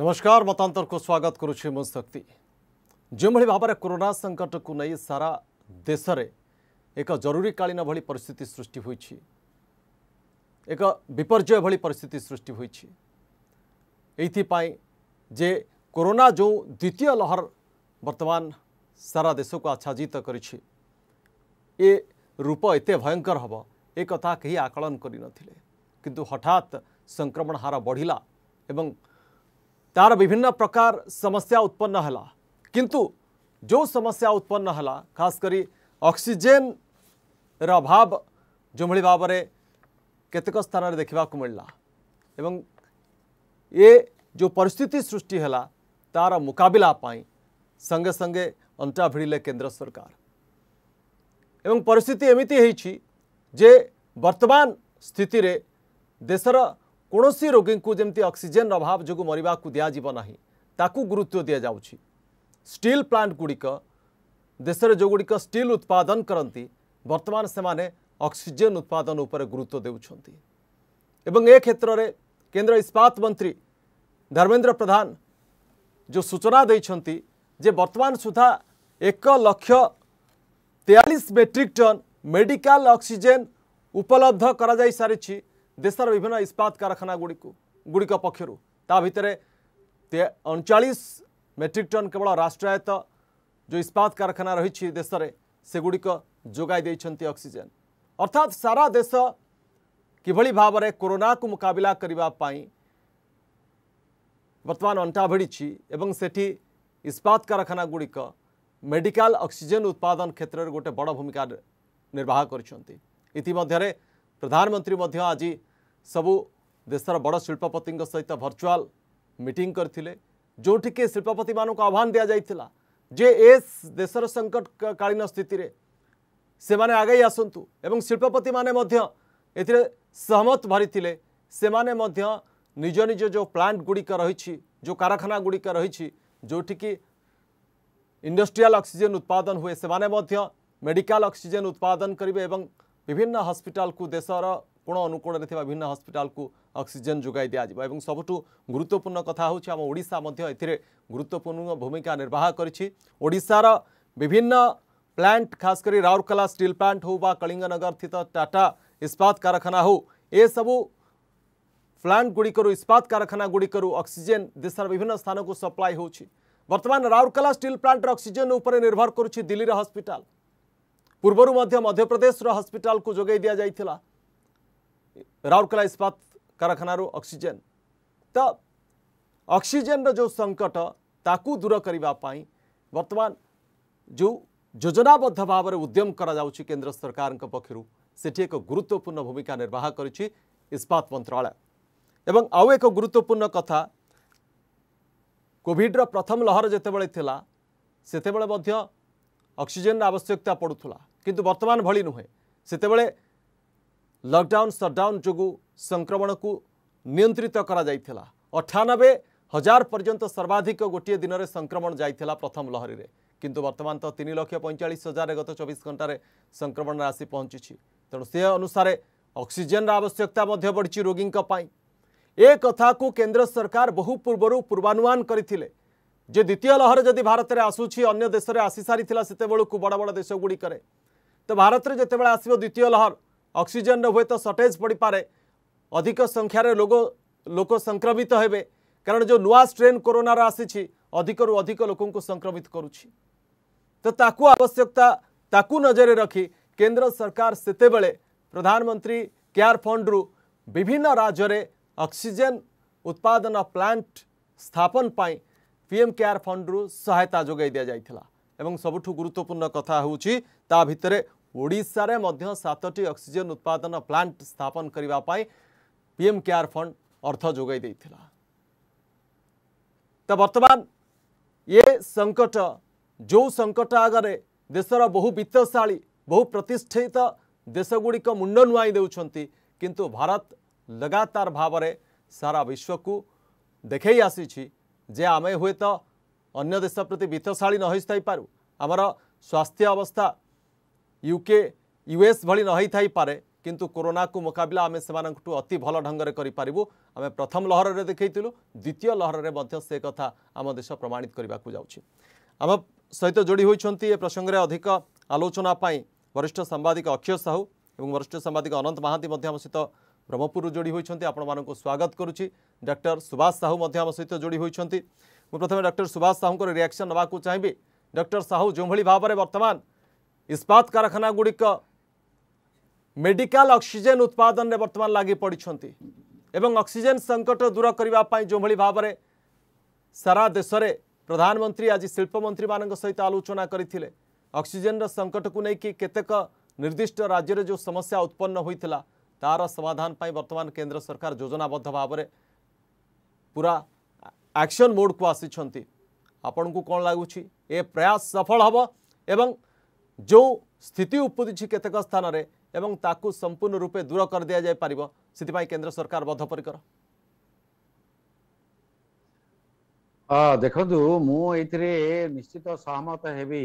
नमस्कार मतांतर को स्वागत करुच्ची शक्ति जो भाव कोरोना संकट को नहीं सारा देश में एक कालीन भली परिस्थिति सृष्टि एक विपर्जय भली परिस्थिति सृष्टि हो जे कोरोना जो द्वितीय लहर वर्तमान सारा देश को आच्छादित कर रूप एत भयंकर हम एक कहीं आकलन कि हठात संक्रमण हार बढ़ला तार विभिन्न प्रकार समस्या उत्पन्न है किंतु जो समस्या उत्पन्न है खास करी ऑक्सीजन अभाव जो भाई भाव में केतक स्थान देखा मिलला एवं ये जो परिस्थिति सृष्टि है तार मुकबिला संगे संगे अंटा भिड़िले केंद्र सरकार एवं परिस्थिति एमती है जे वर्तमान स्थित देशर कौन सी रोगी को जमी अक्सीजेन अभाव जो मर को दिजा ताकू गुरुत्व दि जाऊँ स्टिल प्लांट गुड़िक देश में जो गुड़िक स्टिल उत्पादन करती बर्तमान से मैंने अक्सीजेन उत्पादन उपर गुरुत्व एवं क्षेत्र में केन्द्र इस्पात मंत्री धर्मेन्द्र प्रधान जो सूचना देखते बर्तमान सुधा एक लक्ष तेयालीस मेट्रिक टन मेडिकल अक्सीजेन उपलब्ध कर सारी देशर विभिन्न इस्पात कारखाना गुड़ गुड़िक पक्षर ता भर अणचाश मेट्रिक टन केवल राष्ट्रायत जो इस्पात कारखाना रही देश में सेगुड़िक जगैंट अक्सीजे अर्थात सारा देश किभली भाव में कोरोना को मुकबिला करने बर्तमान अंटा भिड़ी एवं सेठी इस्पात कारखाना गुड़िक मेडिकल ऑक्सीजन उत्पादन क्षेत्र में गोटे बड़ भूमिका निर्वाह कर इतिम्धर प्रधानमंत्री आज सबू देशर बड़ शिल्पपति सहित भर्चुआल मीटिंग करते जोटि कि शिल्पपति मानक आह्वान दि जाता जे ए देशर संकट कालीन स्थित से मैंने आगे आसतु एवं शिल्पपति मैंने सहमत भरी से निज निज जो प्लांट गुड़िक रही जो कारखाना गुड़िक रही जोटि कि इंडस्ट्रियाल अक्सीजेन उत्पादन हुए से मेडिकल मेडिकाल अक्सीजेन उत्पादन करेंगे বিভিন্ন হসপিটাল को देशर কোণ অনুকোণে থাকা বিভিন্ন হসপিটালকু অক্সিজেন যোগাই দিয়া এবং সবুঠু গুরুত্বপূর্ণ কথা হচ্ছে আমার ওড়শা এতে গুরুত্বপূর্ণ ভূমিকা নির্বাহ করেছি ওড়শার বিভিন্ন প্লান্ট খাস করে রাউরকেলা স্টিল প্লান্ট হো বা কলিঙ্গনগর স্থিত টাটা ইস্পাত কারখানা হো এসবু প্লান্টগুড়িকর ইস্পাত কারখানা কারখানাগুড়িকর অক্সিজেন দেশের বিভিন্ন স্থানক সপ্লাই হচ্ছে বর্তমান রাউরকেলা স্টিল প্লান্টর অক্সিজেন উপরে নির্ভর করছে দিল্লির হসপিটাল पूर्वर मध्यप्रदेश हस्पिटाल को दि जाता राउरकेला इस्पात कारखाना अक्सीजेन तो अक्सीजेन रो संकट ताकू दूर करने वर्तमान जो योजनाबद्ध भाव में उद्यम केन्द्र सरकार पक्षर से एक गुरुत्वपूर्ण भूमिका निर्वाह कर इस्पात मंत्रालय एवं आउ एक गुरुत्वपूर्ण कथा कोविड्र प्रथम लहर जितेबले से अक्सीजेन आवश्यकता पड़ूला किंतु वर्तमान भळी न होय सेतेबेले लॉकडाउन शटडाउन जगु संक्रमणକୁ નિયંત્રિત কৰা যাই থলা 98 হাজাৰ পৰ্যন্ত सर्वाधिक গটি এ দিনৰ সংক্রমণ যাই থলা প্ৰথম লহৰিৰে কিন্তু বৰ্তমান ত 345 হাজাৰ গত 24 ঘণ্টাৰে সংক্রমণ ৰাশি পনচি চি তন সে অনুসৰে অক্সিজেনৰ আৱশ্যকতা মধ্য बढি ৰোগিং কা পাই এক কথা কো কেন্দ্ৰ সরকার বহু পূৰ্বৰু পূৰ্বানুমান কৰি থিলে যে দ্বিতীয় লহৰ যদি ভাৰতৰ আসুচি অন্য দেশৰ আছি সারি থিলা সেতেবেলে কো বড় বড় দেশ গুড়ি কৰে ତ ଭାରତରେ ଯେତେବେଳେ ଆସିବ ଦ୍ୱିତୀୟ ଲହର ଅକ୍ସିଜେନର ହୁଏତ ସର୍ଟେଜ୍ ପଡ଼ିପାରେ ଅଧିକ ସଂଖ୍ୟାରେ ଲୋକ ଲୋକ ସଂକ୍ରମିତ ହେବେ କାରଣ ଯେଉଁ ନୂଆ ଷ୍ଟ୍ରେନ୍ କରୋନାର ଆସିଛି ଅଧିକରୁ ଅଧିକ ଲୋକଙ୍କୁ ସଂକ୍ରମିତ କରୁଛି ତ ତାକୁ ଆବଶ୍ୟକତା ତାକୁ ନଜରରେ ରଖି କେନ୍ଦ୍ର ସରକାର ସେତେବେଳେ ପ୍ରଧାନମନ୍ତ୍ରୀ କେୟାର ଫଣ୍ଡରୁ ବିଭିନ୍ନ ରାଜ୍ୟରେ ଅକ୍ସିଜେନ୍ ଉତ୍ପାଦନ ପ୍ଲାଣ୍ଟ ସ୍ଥାପନ ପାଇଁ ପିଏମ୍ କେୟାର ଫଣ୍ଡରୁ ସହାୟତା ଯୋଗାଇ ଦିଆଯାଇଥିଲା এবং সবুঠু গুরুত্বপূর্ণ কথা হচ্ছে তা ভিতরে ওড়শার সাতটি অক্সিজেন উৎপাদন প্লান্ট স্থাপন করা পিএম কেয়ার ফন্ড অর্থ যোগাই দিয়েছিল তো বর্তমান ইয়ে সংকট যে সংকট আগরে দেশর বহু বিত্তশালী বহু প্রতিষ্ঠিত দেশগুড়িক মুন্ড নুয়াই দেউন কিন্তু ভারত लगातार भाव सारा विश्व को देखे आसी जे आम हुए तो ଅନ୍ୟ ଦେଶ ପ୍ରତି ବିତ୍ତଶାଳୀ ନ ହୋଇଥାଇପାରୁ ଆମର ସ୍ୱାସ୍ଥ୍ୟ ଅବସ୍ଥା ୟୁକେ ୟୁଏସ୍ ଭଳି ନ ହୋଇଥାଇପାରେ କିନ୍ତୁ କୋରୋନାକୁ ମୁକାବିଲା ଆମେ ସେମାନଙ୍କଠୁ ଅତି ଭଲ ଢଙ୍ଗରେ କରିପାରିବୁ ଆମେ ପ୍ରଥମ ଲହରରେ ଦେଖାଇଥିଲୁ ଦ୍ୱିତୀୟ ଲହରରେ ମଧ୍ୟ ସେ କଥା ଆମ ଦେଶ ପ୍ରମାଣିତ କରିବାକୁ ଯାଉଛି ଆମ ସହିତ ଯୋଡ଼ି ହୋଇଛନ୍ତି ଏ ପ୍ରସଙ୍ଗରେ ଅଧିକ ଆଲୋଚନା ପାଇଁ ବରିଷ୍ଠ ସାମ୍ବାଦିକ ଅକ୍ଷୟ ସାହୁ ଏବଂ ବରିଷ୍ଠ ସାମ୍ବାଦିକ ଅନନ୍ତ ମହାନ୍ତି ମଧ୍ୟ ଆମ ସହିତ ବ୍ରହ୍ମପୁରରୁ ଯୋଡ଼ି ହୋଇଛନ୍ତି ଆପଣମାନଙ୍କୁ ସ୍ୱାଗତ କରୁଛି ଡକ୍ଟର ସୁବାସ ସାହୁ ମଧ୍ୟ ଆମ ସହିତ ଯୋଡ଼ି ହୋଇଛନ୍ତି मुझे प्रथम डक्टर सुभाष साहू को रिएक्शन नाक चाहिए डक्टर साहू जो भाई भाव में बर्तमान इस्पात कारखाना गुड़िक मेडिकल अक्सीजेन उत्पादन में बर्तमान लग पड़ एवं अक्सीजेन संकट दूर करने जो भाव में सारा देश में प्रधानमंत्री आज शिल्पमंत्री मान सहित आलोचना करते अक्सीजेन रकट को लेकिन केतक निर्दिष्ट राज्य जो समस्या उत्पन्न होता तार समाधान पर बर्तमान केन्द्र सरकार योजनाबद्ध भाव पूरा ଆକ୍ସନ୍ ମୋଡ଼କୁ ଆସିଛନ୍ତି ଆପଣଙ୍କୁ କ'ଣ ଲାଗୁଛି ଏ ପ୍ରୟାସ ସଫଳ ହେବ ଏବଂ ଯେଉଁ ସ୍ଥିତି ଉପୁଜିଛି କେତେକ ସ୍ଥାନରେ ଏବଂ ତାକୁ ସମ୍ପୂର୍ଣ୍ଣ ରୂପେ ଦୂର କରିଦିଆଯାଇପାରିବ ସେଥିପାଇଁ କେନ୍ଦ୍ର ସରକାର ବଦ୍ଧପରିକର ଦେଖନ୍ତୁ ମୁଁ ଏଇଥିରେ ନିଶ୍ଚିତ ସହମତ ହେବି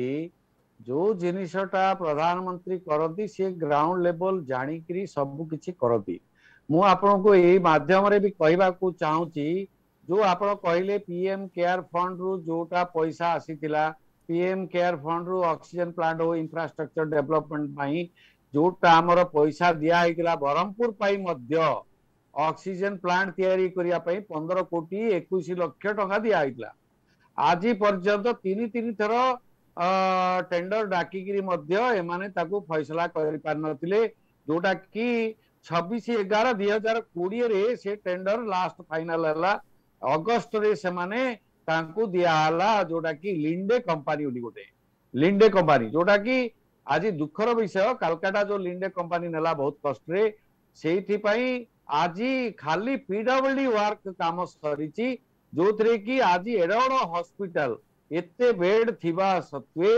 ଯେଉଁ ଜିନିଷଟା ପ୍ରଧାନମନ୍ତ୍ରୀ କରନ୍ତି ସିଏ ଗ୍ରାଉଣ୍ଡ ଲେବଲ ଜାଣିକିରି ସବୁ କିଛି କରନ୍ତି ମୁଁ ଆପଣଙ୍କୁ ଏଇ ମାଧ୍ୟମରେ ବି କହିବାକୁ ଚାହୁଁଛି जो आप कहले पीएम केयर फंड रु जोटा पैसा आसीला पीएम केयर फंड रु ऑक्सीजन प्लांट हो इंफ्रास्ट्रक्चर डेवलपमेंट जोटा आमर पैसा दिया ब्रह्मपुर पाई ऑक्सीजन प्लांट या करिया पाई कोटी 21 लाख टका दिया आज पर्यंत तीन तीन थर टेंडर डाकिकरी मध्य फैसला कर पार नथिले जोटा की 26 11 2020 से टेंडर लास्ट फाइनल हला अगस्तने दिगला जोटा कि लिंडे कंपानी बोली गोटे लिंडे कंपानी जोटा कि आज दुखर विषय कालकाटा जो लिंडे कंपानी नेला बहुत कष्ट से आज खाली पीडब्ल्यू वर्क कम सरी जो थे कि आज एड़ हस्पिटाल बेड थी सत्वे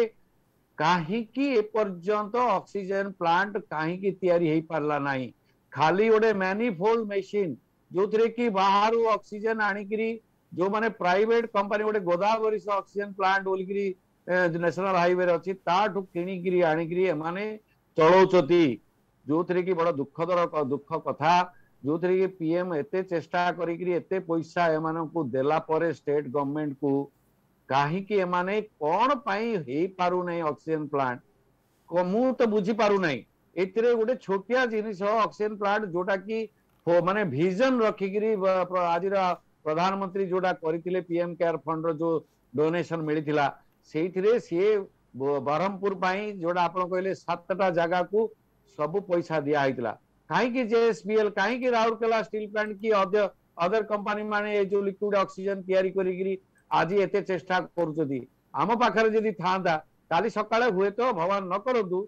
कहीं ऑक्सीजन प्लांट कहीं पारा ना खाली गोटे मैनिफोल्ड मेसीन जोथरे कि बाहर अक्सीजेन आणिकी जो मैंने प्राइवेट कंपनी गोटे गोदावरी अक्सीजेन प्लांट बोलिकी ନ୍ୟାସନାଲ ହାଇୱେରେ ଅଛି ତାଠୁ କିଣିକିରି ଆଣିକିରି ଏମାନେ ଚଳଉଛନ୍ତି ଯୋଉଥିରେ କି ବଡ ଦୁଃଖଦର ଦୁଃଖ କଥା ଯୋଉଥିରେ କି ପିଏମ୍ ଏତେ ଚେଷ୍ଟା କରିକିରି ଏତେ ପଇସା ଏମାନଙ୍କୁ ଦେଲା ପରେ ଷ୍ଟେଟ୍ ଗଭର୍ଣ୍ଣମେଣ୍ଟକୁ କାହିଁକି ଏମାନେ କ'ଣ ପାଇଁ ହେଇପାରୁନାହିଁ ଅକ୍ସିଜେନ୍ ପ୍ଲାଣ୍ଟ ମୁଁ ତ ବୁଝିପାରୁନାହିଁ ଏଥିରେ ଗୋଟେ ଛୋଟିଆ ଜିନିଷ ଅକ୍ସିଜେନ୍ ପ୍ଲାଣ୍ଟ ଯୋଉଟା କି ମାନେ ଭିଜନ ରଖିକିରି ଆଜିର ପ୍ରଧାନମନ୍ତ୍ରୀ ଯୋଉଟା କରିଥିଲେ ପିଏମ କେୟାର ଫଣ୍ଡର ଯୋଉ ଡୋନେସନ ମିଳିଥିଲା ସେଇଥିରେ ସିଏ ବ୍ରହ୍ମପୁର ପାଇଁ ଯୋଉଟା ଆପଣ କହିଲେ ସାତଟା ଜାଗାକୁ ସବୁ ପଇସା ଦିଆ ହେଇଥିଲା କାହିଁକି ଜେଏସପିଏଲ କାହିଁକି ରାଉରକେଲା ଷ୍ଟିଲ୍ ପ୍ଲାଣ୍ଟ କି ଅଦର କମ୍ପାନୀ ମାନେ ଏ ଯୋଉ ଲିକ୍ୱିଡ ଅକ୍ସିଜେନ ତିଆରି କରିକିରି ଆଜି ଏତେ ଚେଷ୍ଟା କରୁଛନ୍ତି ଆମ ପାଖରେ ଯଦି ଥାନ୍ତା କାଲି ସକାଳେ ହୁଏତ ଭଗବାନ ନ କରନ୍ତୁ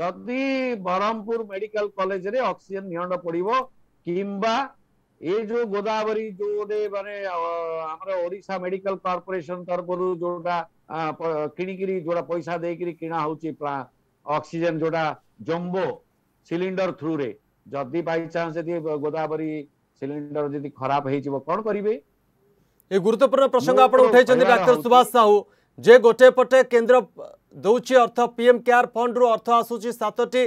ଯଦି ବ୍ରହ୍ମପୁର ମେଡିକାଲ କଲେଜରେ ଅକ୍ସିଜେନ ନିଅଣ୍ଟ ପଡିବ किंबा ये जो गोदावरी जो दे माने हमरा ओडिसा मेडिकल कॉर्पोरेशन तरफ जोटा किणी जोड़ा पैसा देकर किणा हो ऑक्सीजन जोड़ा जम्बो सिलिंडर थ्रू रे जदि बाय चांस यदि गोदावरी सिलिंडर यदि खराब हो जीव कौन करिवे ए गुरुत्वपूर्ण प्रसंग आपण उठाइ छन डॉक्टर सुभाष साहू जे गोटे पटे केंद्र दउची अर्थ पीएम केयर फंड रु अर्थ आसुची सातटी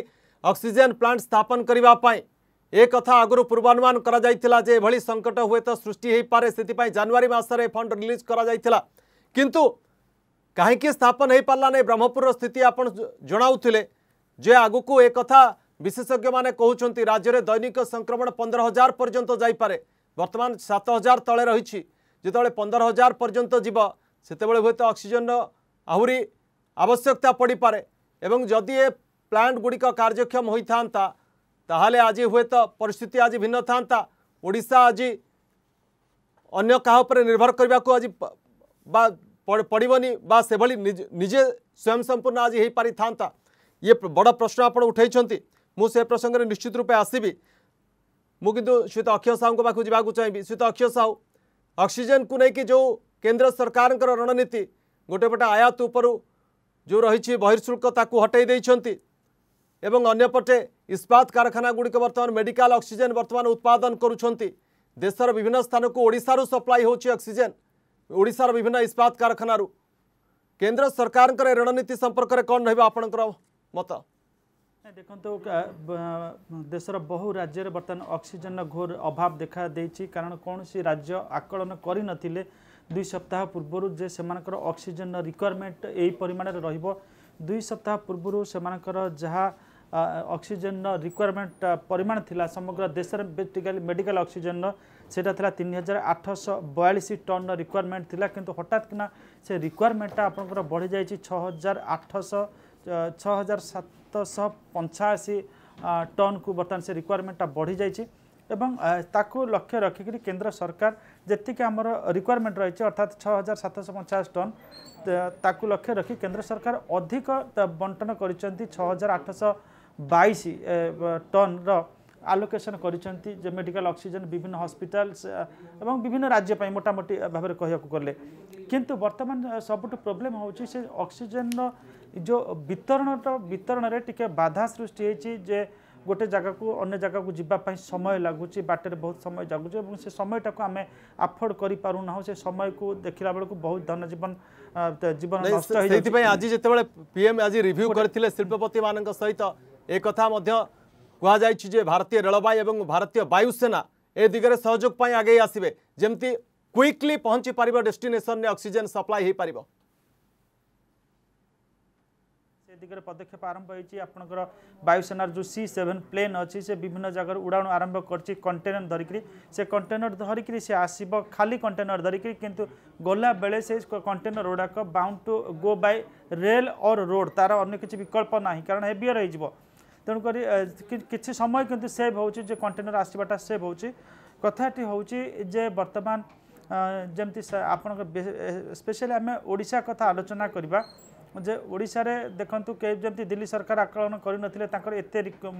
ऑक्सीजन प्लांट स्थापन करिवा पाई ଏ କଥା ଆଗରୁ ପୂର୍ବାନୁମାନ କରାଯାଇଥିଲା ଯେ ଏଭଳି ସଙ୍କଟ ହୁଏତ ସୃଷ୍ଟି ହୋଇପାରେ ସେଥିପାଇଁ ଜାନୁଆରୀ ମାସରେ ଫଣ୍ଡ ରିଲିଜ୍ କରାଯାଇଥିଲା କିନ୍ତୁ କାହିଁକି ସ୍ଥାପନ ହୋଇପାରିଲା ନାହିଁ ବ୍ରହ୍ମପୁରର ସ୍ଥିତି ଆପଣ ଜଣାଉଥିଲେ ଯେ ଆଗକୁ ଏ କଥା ବିଶେଷଜ୍ଞମାନେ କହୁଛନ୍ତି ରାଜ୍ୟରେ ଦୈନିକ ସଂକ୍ରମଣ ପନ୍ଦର ହଜାର ପର୍ଯ୍ୟନ୍ତ ଯାଇପାରେ ବର୍ତ୍ତମାନ ସାତ ହଜାର ତଳେ ରହିଛି ଯେତେବେଳେ ପନ୍ଦର ହଜାର ପର୍ଯ୍ୟନ୍ତ ଯିବ ସେତେବେଳେ ହୁଏତ ଅକ୍ସିଜେନର ଆହୁରି ଆବଶ୍ୟକତା ପଡ଼ିପାରେ ଏବଂ ଯଦି ଏ ପ୍ଲାଣ୍ଟ ଗୁଡ଼ିକ କାର୍ଯ୍ୟକ୍ଷମ ହୋଇଥାନ୍ତା ताल आज हूत परिस्थिति आज भिन्न था ओडा आज अग का निर्भर करने को आज पड़बन निजे स्वयं संपूर्ण आज हो पारि था ये बड़ प्रश्न आप उठाई मुझे प्रसंग में निश्चित रूपे आसबि मुझे श्रीत अक्षय साहू को पाखु जावाक चाहे श्रीत अक्षय साहू अक्सीजेन को लेकिन जो केन्द्र सरकार रणनीति गोटेपटे आयात उपरू जो रही बहिर्शुल्क हटाई देती ଏବଂ ଅନ୍ୟପଟେ ଇସ୍ପାତ କାରଖାନାଗୁଡ଼ିକ ବର୍ତ୍ତମାନ ମେଡିକାଲ ଅକ୍ସିଜେନ୍ ବର୍ତ୍ତମାନ ଉତ୍ପାଦନ କରୁଛନ୍ତି ଦେଶର ବିଭିନ୍ନ ସ୍ଥାନକୁ ଓଡ଼ିଶାରୁ ସପ୍ଲାଇ ହେଉଛି ଅକ୍ସିଜେନ୍ ଓଡ଼ିଶାର ବିଭିନ୍ନ ଇସ୍ପାତ କାରଖାନାରୁ କେନ୍ଦ୍ର ସରକାରଙ୍କର ରଣନୀତି ସମ୍ପର୍କରେ କ'ଣ ରହିବ ଆପଣଙ୍କର ମତ ଦେଖନ୍ତୁ ଦେଶର ବହୁ ରାଜ୍ୟରେ ବର୍ତ୍ତମାନ ଅକ୍ସିଜେନ୍ର ଘୋର ଅଭାବ ଦେଖାଦେଇଛି କାରଣ କୌଣସି ରାଜ୍ୟ ଆକଳନ କରିନଥିଲେ ଦୁଇ ସପ୍ତାହ ପୂର୍ବରୁ ଯେ ସେମାନଙ୍କର ଅକ୍ସିଜେନ୍ର ରିକ୍ୱାରମେଣ୍ଟ ଏହି ପରିମାଣରେ ରହିବ ଦୁଇ ସପ୍ତାହ ପୂର୍ବରୁ ସେମାନଙ୍କର ଯାହା ଅକ୍ସିଜେନ୍ର ରିକ୍ୱାରମେଣ୍ଟ ପରିମାଣ ଥିଲା ସମଗ୍ର ଦେଶରେ ମେଡ଼ିକାଲ ଅକ୍ସିଜେନ୍ର ସେଇଟା ଥିଲା ତିନି ହଜାର ଆଠଶହ ବୟାଳିଶ ଟନ୍ର ରିକ୍ୱାରମେଣ୍ଟ ଥିଲା କିନ୍ତୁ ହଠାତ୍ କିନା ସେ ରିକ୍ୱାରମେଣ୍ଟଟା ଆପଣଙ୍କର ବଢ଼ିଯାଇଛି ଛଅ ହଜାର ଆଠଶହ ଛଅ ହଜାର ସାତଶହ ପଞ୍ଚାଅଶୀ ଟନ୍କୁ ବର୍ତ୍ତମାନ ସେ ରିକ୍ୱାରମେଣ୍ଟଟା ବଢ଼ିଯାଇଛି এবং তাকে লক্ষ্য রাখিকি কেন্দ্র সরকার যেতিকি আমার রিকোয়ারমেন্ট রয়েছে অর্থাৎ ছ হাজার সাতশো পঞ্চাশ টন তাকে লক্ষ্য রাখি কেন্দ্র সরকার অধিক বন্টন করেছেন ছ হাজার আটশো বাইশ টনর ଆଲୋକେସନ୍ କରିଛନ୍ତି ଯେ ମେଡ଼ିକାଲ ଅକ୍ସିଜେନ୍ ବିଭିନ୍ନ ହସ୍ପିଟାଲ୍ସ ଏବଂ ବିଭିନ୍ନ ରାଜ୍ୟ ପାଇଁ ମୋଟାମୋଟି ଭାବରେ କହିବାକୁ ଗଲେ କିନ୍ତୁ ବର୍ତ୍ତମାନ ସବୁଠୁ ପ୍ରୋବ୍ଲେମ୍ ହେଉଛି ସେ ଅକ୍ସିଜେନ୍ର ଯେଉଁ ବିତରଣର ବିତରଣରେ ଟିକେ ବାଧା ସୃଷ୍ଟି ହେଇଛି ଯେ ଗୋଟେ ଜାଗାକୁ ଅନ୍ୟ ଜାଗାକୁ ଯିବା ପାଇଁ ସମୟ ଲାଗୁଛି ବାଟରେ ବହୁତ ସମୟ ଲାଗୁଛି ଏବଂ ସେ ସମୟଟାକୁ ଆମେ ଆଫୋର୍ଡ କରିପାରୁନାହୁଁ ସେ ସମୟକୁ ଦେଖିଲା ବେଳକୁ ବହୁତ ଧନଜୀବନ ଜୀବନ ନଷ୍ଟ ହେଇଛି ସେଥିପାଇଁ ଆଜି ଯେତେବେଳେ ପିଏମ୍ ଆଜି ରିଭ୍ୟୁ କରିଥିଲେ ଶିଳ୍ପପତିମାନଙ୍କ ସହିତ একথা কুহযাই যে ভারতীয় রেলবাই এবং ভারতীয় বায়ুসেনা এ দিগরে সহযোগ পাই আগেই আসবে যেমতি কুইকলি পৌঁছি পারিব ডেস্টিনেসন অক্সিজেন সপ্লাই হয়ে পারিব ସେ ଦିଗରେ ପଦକ୍ଷେପ ଆରମ୍ଭ ହୋଇଛି ଆପଣଙ୍କର ବାୟୁସେନାର ଯେଉଁ ସି ସେଭେନ୍ ପ୍ଲେନ୍ ଅଛି ସେ ବିଭିନ୍ନ ଜାଗାରୁ ଉଡ଼ାଣ ଆରମ୍ଭ କରିଛି କଣ୍ଟେନର ଧରିକିରି ସେ କଣ୍ଟେନର ଧରିକିରି ସେ ଆସିବ ଖାଲି କଣ୍ଟେନର ଧରିକିରି କିନ୍ତୁ ଗଲାବେଳେ ସେ କଣ୍ଟେନର ଗୁଡ଼ାକ bound to go by rail or road ତା'ର ଅନ୍ୟ କିଛି ବିକଳ୍ପ ନାହିଁ କାରଣ ହେଭିୟର ହେଇଯିବ তেমক কিছু সময় কিন্তু সেভ হচ্ছে যে কন্টেনর আসবাটা সেভ হচ্ছে কথাটি হচ্ছে যে বর্তমান যেমি আপনার স্পেশালি আমি ওড়শা কথা আলোচনা করা যে ওড়শার দেখুন কে যেমন দিল্লি সরকার আকলন করে নলে তাঁর এত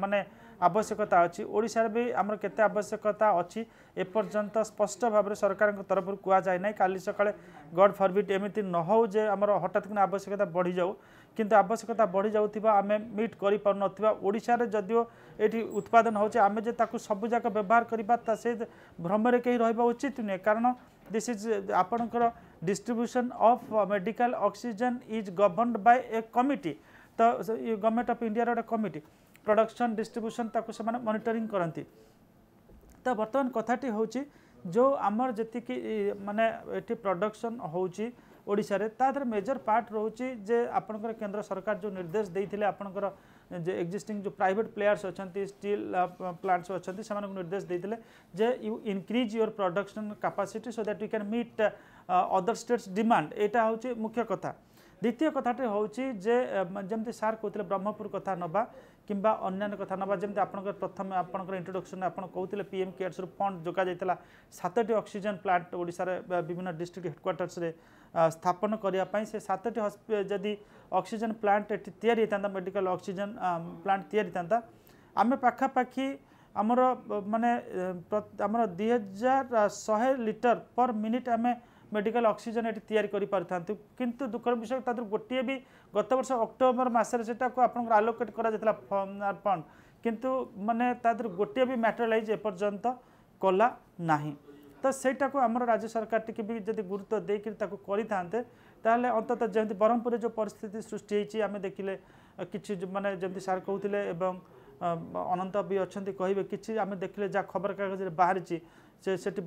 মানে ଆବଶ୍ୟକତା ଅଛି ଓଡ଼ିଶାରେ ବି ଆମର କେତେ ଆବଶ୍ୟକତା ଅଛି ଏପର୍ଯ୍ୟନ୍ତ ସ୍ପଷ୍ଟ ଭାବରେ ସରକାରଙ୍କ ତରଫରୁ କୁହାଯାଇ ନାହିଁ କାଲି ସକାଳେ ଗଡ଼୍ ଫର୍ବିଟ୍ ଏମିତି ନ ହେଉ ଯେ ଆମର ହଠାତ୍ କିନା ଆବଶ୍ୟକତା ବଢ଼ିଯାଉ କିନ୍ତୁ ଆବଶ୍ୟକତା ବଢ଼ିଯାଉଥିବା ଆମେ ମିଟ୍ କରିପାରୁନଥିବା ଓଡ଼ିଶାରେ ଯଦିଓ ଏଇଠି ଉତ୍ପାଦନ ହେଉଛି ଆମେ ଯେ ତାକୁ ସବୁଯାକ ବ୍ୟବହାର କରିବା ତା ସେ ଭ୍ରମରେ କେହି ରହିବା ଉଚିତ ନୁହେଁ କାରଣ ଦିସ୍ ଇଜ୍ ଆପଣଙ୍କର distribution of medical oxygen is govern by a committee ତ ଗଭର୍ଣ୍ଣମେଣ୍ଟ ଅଫ୍ ଇଣ୍ଡିଆର ଗୋଟେ କମିଟି প্রডকশন ডিস্ট্রিব্যুশন তাকে সে মনিটরিং করতে তো বর্তমান কথাটি হচ্ছে যে আমার যেত মানে এটি প্রডকশন হচ্ছে ଓଡ଼ିଶାରେ ତା ଦେହରେ ମେଜର ପାର୍ଟ ରହୁଛି ଯେ ଆପଣଙ୍କର କେନ୍ଦ୍ର ସରକାର ଯେଉଁ ନିର୍ଦ୍ଦେଶ ଦେଇଥିଲେ ଆପଣଙ୍କର ଯେ ଏକ୍ଜିଷ୍ଟିଂ ଯେଉଁ ପ୍ରାଇଭେଟ୍ ପ୍ଲେୟାର୍ସ ଅଛନ୍ତି ଷ୍ଟିଲ୍ ପ୍ଲାଣ୍ଟସ୍ ଅଛନ୍ତି ସେମାନଙ୍କୁ ନିର୍ଦ୍ଦେଶ ଦେଇଥିଲେ ଯେ you increase your production capacity so that you can meet other states demand ଏଇଟା ହେଉଛି ମୁଖ୍ୟ କଥା ଦ୍ୱିତୀୟ କଥାଟି ହେଉଛି ଯେ ଯେମିତି ସାର୍ କହୁଥିଲେ ବ୍ରହ୍ମପୁର କଥା ନେବା কিংবা অন্যান্য কথা নেওয়া যেমন আপনার প্রথমে আপনার ইন্ট্রোডকশন আপনার কৌলে পিএম কেয়ার্সর ফন্ড যোগাই সাতটি অক্সিজেন প্লান্ট ওড়শার বিভিন্ন ডিস্ট্রিক্ট হেডকোয়ার্টর্সে স্থাপন করা সে সাতটি যদি অক্সিজেন প্লান্ট এটি তৈরি হয়ে মেডিকাল অক্সিজেন প্লান্ট তৈরি হয়ে আমি পাখাপাখি আমার মানে আমার দুই হাজার শহে লিটর পর মিনিট আমি মেডিকাল অক্সিজেন এটি তৈরি করে পারিথান্তু কিন্তু দুঃখের বিষয় তাদের গোটিয়ে বি গত বর্ষ অক্টোবর মাসে সেটাকে আপনার আলোকেট করা যাই ফন্ড কিন্তু মানে তাদের গোটিয়ে বি ম্যাটেরিয়ালাইজ এপর্যন্ত কলা না তো সেইটাকে আমার রাজ্য সরকার টিকে বি যদি গুরুত্ব দিয়ে তাকে করে থাকে তাহলে অন্তত যেমন ব্রহ্মপুরের যে পরিস্থিতি সৃষ্টি হয়েছি আমি দেখলে কিছু মানে যেমন স্যার কৌলে এবং ଅନନ୍ତ ବି ଅଛନ୍ତି କହିବେ କିଛି ଆମେ ଦେଖିଲେ ଯାହା ଖବରକାଗଜରେ ବାହାରିଛି ସେ ସେଠି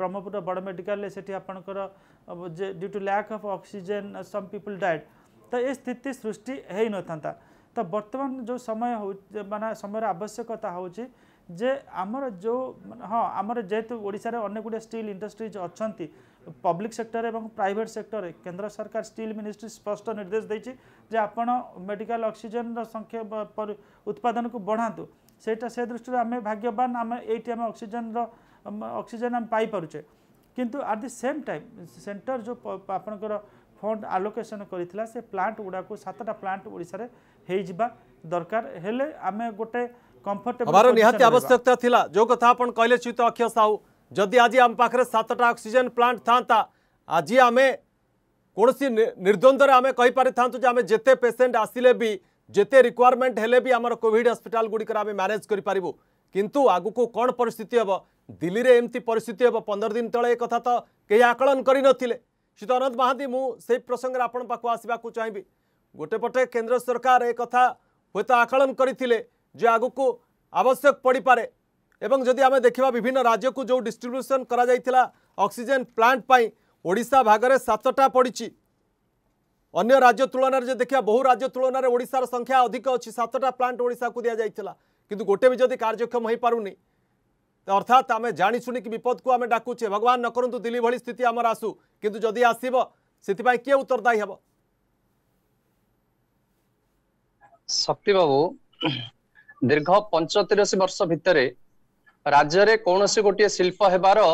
ବ୍ରହ୍ମପୁର ବଡ଼ ମେଡ଼ିକାଲରେ ସେଠି ଆପଣଙ୍କର due to lack of oxygen some people died ତ ଏ ସ୍ଥିତି ସୃଷ୍ଟି ହୋଇନଥାନ୍ତା ତ ବର୍ତ୍ତମାନ ଯେଉଁ ସମୟ ହେଉ ମାନେ ସମୟର ଆବଶ୍ୟକତା ହେଉଛି ଯେ ଆମର ଯେଉଁ ହଁ ଆମର ଯେହେତୁ ଓଡ଼ିଶାରେ ଅନେକ ଗୁଡ଼ିଏ ଷ୍ଟିଲ୍ ଇଣ୍ଡଷ୍ଟ୍ରିଜ୍ ଅଛନ୍ତି ପବ୍ଲିକ୍ ସେକ୍ଟର ଏବଂ ପ୍ରାଇଭେଟ୍ ସେକ୍ଟରରେ କେନ୍ଦ୍ର ସରକାର ଷ୍ଟିଲ୍ ମିନିଷ୍ଟ୍ରି ସ୍ପଷ୍ଟ ନିର୍ଦ୍ଦେଶ ଦେଇଛି ଯେ ଆପଣ ମେଡ଼ିକାଲ ଅକ୍ସିଜେନ୍ର ସଂଖ୍ୟା ଉତ୍ପାଦନକୁ ବଢ଼ାନ୍ତୁ ସେଇଟା ସେ ଦୃଷ୍ଟିରୁ ଆମେ ଭାଗ୍ୟବାନ ଆମେ ଏଇଠି ଆମେ ଅକ୍ସିଜେନ୍ର अक्सीजेन आम पाईपे किंतु at the same time centre जो आप फंड आलोकेशन कर प्लांट गुड़ाक सतटा प्लांट ओडा हो दरकार हेले आम गोटे कम्फर्टेबल आवश्यकता थी जो कथा कहले चुत अक्षय साहू जदि आज आम पाखे सतटा अक्सीजेन प्लांट था आज आम कौन निर्द्वंद आम कहीपारी था जिते पेसेंट आसिले भी जिते रिक्वयरमेंट हेले भी आम कॉविड हस्पिटा गुड़िक मैनेज करूँ କିନ୍ତୁ ଆଗକୁ କ'ଣ ପରିସ୍ଥିତି ହେବ ଦିଲ୍ଲୀରେ ଏମିତି ପରିସ୍ଥିତି ହେବ ପନ୍ଦର ଦିନ ତଳେ ଏ କଥା ତ କେହି ଆକଳନ କରିନଥିଲେ ଶ୍ରୀ ଅନନ୍ତ ମହାନ୍ତି ମୁଁ ସେହି ପ୍ରସଙ୍ଗରେ ଆପଣଙ୍କ ପାଖକୁ ଆସିବାକୁ ଚାହିଁବି ଗୋଟେ ପଟେ କେନ୍ଦ୍ର ସରକାର ଏ କଥା ହୁଏତ ଆକଳନ କରିଥିଲେ ଯେ ଆଗକୁ ଆବଶ୍ୟକ ପଡ଼ିପାରେ ଏବଂ ଯଦି ଆମେ ଦେଖିବା ବିଭିନ୍ନ ରାଜ୍ୟକୁ ଯେଉଁ ଡିଷ୍ଟ୍ରିବ୍ୟୁସନ୍ କରାଯାଇଥିଲା ଅକ୍ସିଜେନ୍ ପ୍ଲାଣ୍ଟ ପାଇଁ ଓଡ଼ିଶା ଭାଗରେ ସାତଟା ପଡ଼ିଛି ଅନ୍ୟ ରାଜ୍ୟ ତୁଳନାରେ ଯଦି ଦେଖିବା ବହୁ ରାଜ୍ୟ ତୁଳନାରେ ଓଡ଼ିଶାର ସଂଖ୍ୟା ଅଧିକ ଅଛି ସାତଟା ପ୍ଲାଣ୍ଟ ଓଡ଼ିଶାକୁ ଦିଆଯାଇଥିଲା কিন্তু গোটে ବି ଯଦି କାର୍ଯ୍ୟକ୍ଷମ ହୋଇପାରୁନି ଅର୍ଥାତ୍ ଆମେ ଜାଣିଶୁଣିକି ବିପଦକୁ ଆମେ ଡାକୁଛେ ଭଗବାନ ନ କରନ୍ତୁ ଦିଲ୍ଲୀ ଭଳି ସ୍ଥିତି ଆମର ଆସୁ କିନ୍ତୁ ଯଦି ଆସିବ ସେଥିପାଇଁ କିଏ ଉତ୍ତରଦାୟୀ ହେବ ଶକ୍ତି ବାବୁ ଦୀର୍ଘ ପଞ୍ଚତିରଶି ବର୍ଷ ଭିତରେ ରାଜ୍ୟରେ କୌଣସି ଗୋଟିଏ ଶିଳ୍ପ ହେବାର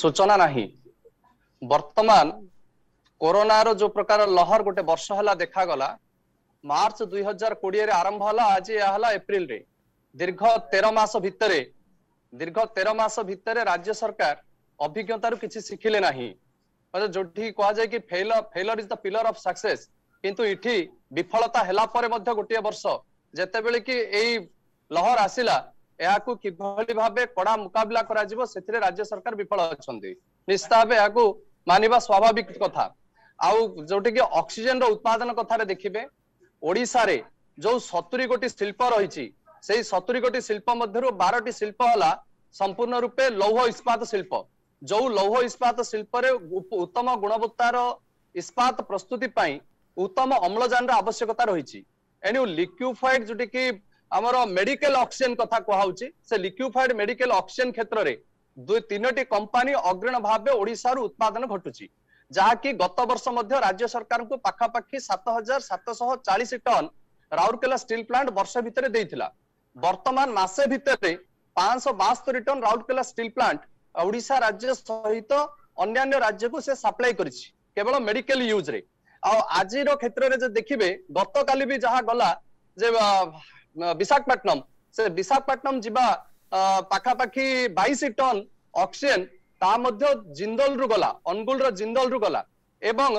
ସୂଚନା ନାହିଁ ବର୍ତ୍ତମାନ କରୋନାର ଯୋଉ ପ୍ରକାର ଲହର ଗୋଟେ ବର୍ଷ ହେଲା ଦେଖାଗଲା ମାର୍ଚ୍ଚ ଦୁଇ ହଜାର କୋଡିଏରେ ଆରମ୍ଭ ହେଲା ଆଜି ଏହା ହେଲା ଏପ୍ରିଲରେ ଦୀର୍ଘ ତେର ମାସ ଭିତରେ ଦୀର୍ଘ ତେର ମାସ ଭିତରେ ରାଜ୍ୟ ସରକାର ଅଭିଜ୍ଞତାରୁ କିଛି ଶିଖିଲେ ନାହିଁ ଯୋଉଠି କୁହାଯାଏ କି failure failure is the pillar of success କିନ୍ତୁ ଏଠି ବିଫଳତା ହେଲା ପରେ ମଧ୍ୟ ଗୋଟିଏ ବର୍ଷ ଯେତେବେଳେ କି ଏଇ ଲହର ଆସିଲା ଏହାକୁ କିଭଳି ଭାବେ କଡା ମୁକାବିଲା କରାଯିବ ସେଥିରେ ରାଜ୍ୟ ସରକାର ବିଫଳ ଅଛନ୍ତି ନିଶ୍ଚିତ ଭାବେ ଏହାକୁ ମାନିବା ସ୍ୱାଭାବିକ କଥା ଆଉ ଯୋଉଠିକି ଅକ୍ସିଜେନର ଉତ୍ପାଦନ କଥାରେ ଦେଖିବେ ଓଡିଶାରେ ଯୋଉ ସତୁରି କୋଟି ଶିଳ୍ପ ରହିଛି ସେଇ ସତୁରି କୋଟି ଶିଳ୍ପ ମଧ୍ୟରୁ ବାରଟି ଶିଳ୍ପ ହେଲା ସମ୍ପୂର୍ଣ୍ଣ ରୂପେ ଲୌହ ଇସ୍ପାତ ଶିଳ୍ପ ଯୋଉ ଲୌହ ଇସ୍ପାତ ଶିଳ୍ପରେ ଉତ୍ତମ ଗୁଣବତ୍ତାର ଇସ୍ପାତ ପ୍ରସ୍ତୁତି ପାଇଁ ଉତ୍ତମ ଅମ୍ଳଜାନର ଆବଶ୍ୟକତା ରହିଛି ଏଣୁ ଲିକ୍ୟୁଫାଇଡ୍ ଯୋଉଟିକି ଆମର ମେଡିକାଲ ଅକ୍ସିଜେନ୍ କଥା କୁହାଯାଉଛି ସେ ଲିକ୍ୟୁଫାଇଡ୍ ମେଡିକାଲ ଅକ୍ସିଜେନ୍ କ୍ଷେତ୍ରରେ ଦୁଇ ତିନୋଟି କମ୍ପାନୀ ଅଗ୍ରଣ ଭାବେ ଓଡିଶାରୁ ଉତ୍ପାଦନ ଘଟୁଛି ଯାହାକି ଗତ ବର୍ଷ ମଧ୍ୟ ରାଜ୍ୟ ସରକାରଙ୍କୁ ପାଖାପାଖି ସାତ ହଜାର ସାତଶହ ଚାଳିଶ ଟନ୍ ରାଉରକେଲା ଷ୍ଟିଲ୍ ପ୍ଲାଣ୍ଟ ବର୍ଷ ଭିତରେ ଦେଇଥିଲା ବର୍ତ୍ତମାନ ମାସେ ଭିତରେ ପାଞ୍ଚଶହ ବାସ୍ତରି ton Rourkela steel plant Odisha ରାଜ୍ୟ ସହିତ ଅନ୍ୟାନ୍ୟ ରାଜ୍ୟକୁ ସେ ସପ୍ଲାଇ କରିଛି କେବଳ ମେଡିକାଲ ୟୁଜ୍ରେ ଆଉ ଆଜିର କ୍ଷେତ୍ରରେ ଯଦି ଦେଖିବେ ଗତକାଲି ବି ଯାହା ଗଲା ଯେ ବିଶାଖାପାଟନମ ସେ ବିଶାଖାପାଟନମ ଯିବା ପାଖାପାଖି ବାଇଶ ଟନ୍ ଅକ୍ସିଜେନ୍ ତା ମଧ୍ୟ ଜିନ୍ଦଲରୁ ଗଲା ଅନୁଗୁଳର ଜିନ୍ଦଲରୁ ଗଲା ଏବଂ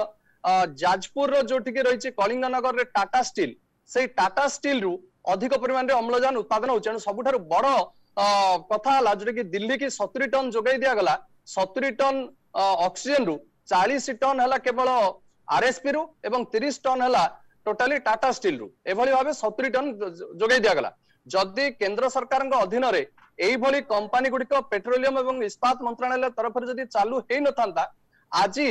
ଯାଜପୁରର ଯୋଉଠିକି ରହିଛି କଳିଙ୍ଗନଗରରେ ଟାଟା ଷ୍ଟିଲ୍ ସେଇ ଟାଟା ଷ୍ଟିଲ୍ରୁ ଅଧିକ ପରିମାଣରେ ଅମ୍ଳଜାନ ଉତ୍ପାଦନ ହଉଛି ଏଣୁ ସବୁଠାରୁ ବଡ କଥା ହେଲା ଯୋଉଟାକି ଦିଲ୍ଲୀକି ସତୁରି ଟନ୍ ଯୋଗାଇ ଦିଆଗଲା ସତୁରି ଟନ୍ ଅକ୍ସିଜେନରୁ ଚାଳିଶ ଟନ୍ ହେଲା କେବଳ ଆରଏସପିରୁ ଏବଂ ତିରିଶ ଟନ୍ ହେଲା ଟୋଟାଲି ଟାଟା ଷ୍ଟିଲ୍ରୁ ଏଭଳି ଭାବେ ସତୁରି ଟନ୍ ଯୋଗାଇ ଦିଆଗଲା ଯଦି କେନ୍ଦ୍ର ସରକାରଙ୍କ ଅଧୀନରେ এইভଳି କମ୍ପାନୀ ଗୁଡିକ ପେଟ୍ରୋଲିୟମ ଏବଂ ଇସ୍ପାତ ମନ୍ତ୍ରଣାଳୟ ତରଫରୁ ଯଦି ଚାଲୁ ହେଇନଥାନ୍ତା ଆଜି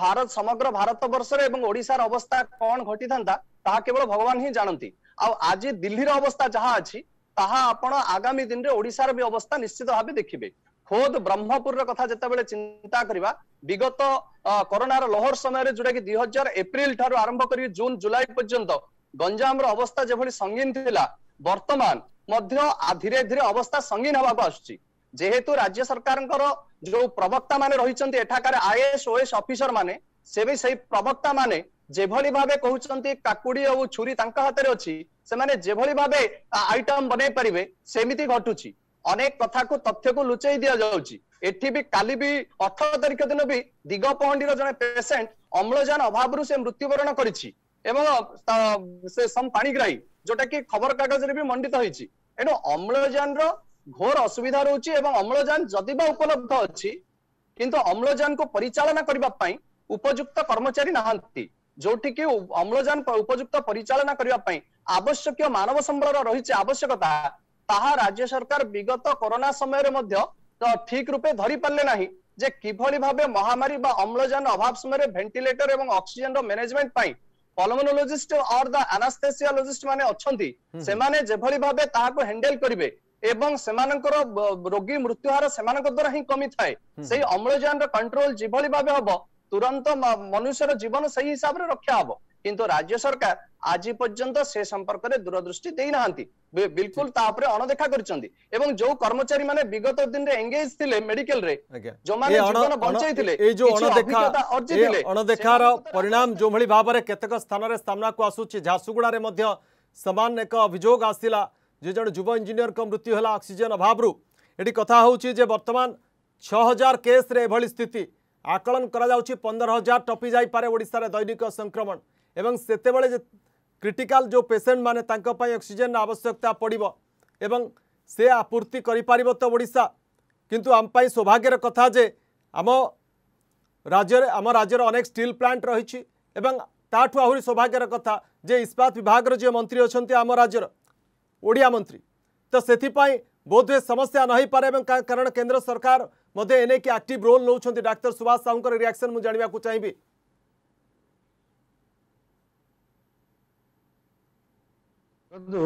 ଭାରତ ସମଗ୍ର ଭାରତ ବର୍ଷରେ ଏବଂ ଓଡିଶାର ଅବସ୍ଥା କଣ ଘଟିଥାନ୍ତା ତାହା କେବଳ ଭଗବାନ ହିଁ ଜାଣନ୍ତି ଆଉ ଆଜି ଦିଲ୍ଲୀର ଅବସ୍ଥା ଯାହା ଅଛି ତାହା ଆପଣ ଆଗାମୀ ଦିନରେ ଓଡିଶାର ବି ଅବସ୍ଥା ନିଶ୍ଚିତ ଭାବେ ଦେଖିବେ ଖୋଦ ବ୍ରହ୍ମପୁରର କଥା ଯେତେବେଳେ ଚିନ୍ତା କରିବା ବିଗତ କରୋନାର ଲହର ସମୟରେ ଯୋଉଟାକି ଦୁଇ ହଜାର ଏପ୍ରିଲ ଠାରୁ ଆରମ୍ଭ କରି ଜୁନ ଜୁଲାଇ ପର୍ଯ୍ୟନ୍ତ ଗଞ୍ଜାମର ଅବସ୍ଥା ଯେଭଳି ସଙ୍ଗୀନ ଥିଲା ବର୍ତ୍ତମାନ ମଧ୍ୟ ଧୀରେ ଧୀରେ ଅବସ୍ଥା ସଙ୍ଗୀନ ହେବାକୁ ଆସୁଛି ଯେହେତୁ ରାଜ୍ୟ ସରକାରଙ୍କର ଯୋଉ ପ୍ରବକ୍ତା ମାନେ ରହିଛନ୍ତି ଏଠାକାର ଆଇଏଏସ୍ ଓଏସ୍ ଅଫିସର ମାନେ ସେ ବି ସେଇ ପ୍ରବକ୍ତା ମାନେ যেভাবে ভাবে কুমার কাকুড়ি ও ছুরি তাঙ্ক হাতের অছি সেমানে যেভাবে ভাবে আইটম বনাই পারিবে সেমিতি ঘটুছি অনেক কথা কু তথ্য কু লুচাই দিয়া যাচ্ছি এটি বি কালি বি অঠর তারিখ দিন বি দিগপহণ্ডির জন পেসেন্ট অম্লজান অভাবরু সে মৃত্যুবরণ করেছি এবং সে সম পাণিগ্রাহী যেটা কি খবর কাগজরে বি মণ্ডিত হয়েছি ଏଣୁ ଅମ୍ଳଜାନର ଘୋର ଅସୁବିଧା ରହୁଛି ଏବଂ ଅମ୍ଳଜାନ ଯଦି ବା ଉପଲବ୍ଧ ଅଛି କିନ୍ତୁ ଅମ୍ଳଜାନକୁ ପରିଚାଳନା କରିବା ପାଇଁ ଉପଯୁକ୍ତ କର୍ମଚାରୀ ନାହାନ୍ତି ଯୋଉଠିକି ଅମ୍ଳଜାନ ଉପଯୁକ୍ତ ପରିଚାଳନା କରିବା ପାଇଁ ଆବଶ୍ୟକୀୟ ମାନବ ସମ୍ବଳର ରହିଛି ଆବଶ୍ୟକତା ତାହା ରାଜ୍ୟ ସରକାର ବିଗତ କରୋନା ସମୟରେ ମଧ୍ୟ ଠିକ ରୂପେ ଧରିପାରିଲେ ନାହିଁ ଯେ କିଭଳି ଭାବେ ମହାମାରୀ ବା ଅମ୍ଳଜାନ ଅଭାବ ସମୟରେ ଭେଣ୍ଟିଲେଟର ଏବଂ ଅକ୍ସିଜେନର ମ୍ୟାନେଜମେଣ୍ଟ ପାଇଁ ପଲମୋନୋଲୋଜିଷ୍ଟ ଅର ଦ ଆନାସ୍ଥେସିଓଲୋଜିଷ୍ଟ ମାନେ ଅଛନ୍ତି ସେମାନେ ଯେଭଳି ଭାବେ ତାହାକୁ ହ୍ୟାଣ୍ଡେଲ କରିବେ ଏବଂ ସେମାନଙ୍କର ରୋଗୀ ମୃତ୍ୟୁହାର ସେମାନଙ୍କ ଦ୍ୱାରା ହିଁ କମିଥାଏ ସେଇ ଅମ୍ଳଜାନର କଣ୍ଟ୍ରୋଲ ଯେଭଳି ଭାବେ ହବ ତୁରନ୍ତ ମନୁଷ୍ୟର ଜୀବନ ସେଇ ହିସାବରେ ରକ୍ଷା ହବ কিন্তু রাজ্য সরকার আজি পর্যন্ত সে সম্পর্কে দূরদৃষ্টি দেই না বিলকুল তা উপরে অণদেখা করছেন এবং যে কর্মচারী মানে বিগত দিনে এঙ্গেজ থিলে মেডিকেল রে যোমানে জীবন বঞ্চাই থিলে এই যে অণদেখা অর্জিলে অণদেখার পরিণাম যেভাবে ভাবে কেতক স্থানরে সামনাকু আসুচি ঝারসুগুড়ারে মধ্য সমান এক অভিযোগ আসিলা যে জন যুব ইঞ্জিনিয়রক মৃত্যু হল অক্সিজেন অভাবু এটি কথা হচ্ছে যে বর্তমান ছ হাজার কেস্রে এভাবে স্থিতি আকলন করা যাচ্ছে পনেরো হাজার টপি যাইপরে ওড়শার দৈনিক সংক্রমণ এবং সেতবে যে ক্রিটিকাল যে পেসেন্ট মানে তাঁপাই অক্সিজেন আবশ্যকতা পড়ব এবং সে আপূর্তি করে পার তো ওড়শা কিন্তু আমি সৌভাগ্যের কথা যে আমার রাজ্যের অনেক স্টিল প্লান্ট রয়েছে এবং তাঠু আহরি সৌভাগ্যের কথা যে ইস্পাত বিভাগের যে মন্ত্রী অনেক আমার রাজ্যর ওড়িয়া মন্ত্রী তো সেপাই বোধহয় সমস্যা নইপরে এবং কারণ কেন্দ্র সরকার মধ্যে এনেকি কি আক্টিভ রোল নৌ ডাক্তার সুভাষ সাহুঙ্কর রিয়াকশন মু জাঁয়া চাইবি କିନ୍ତୁ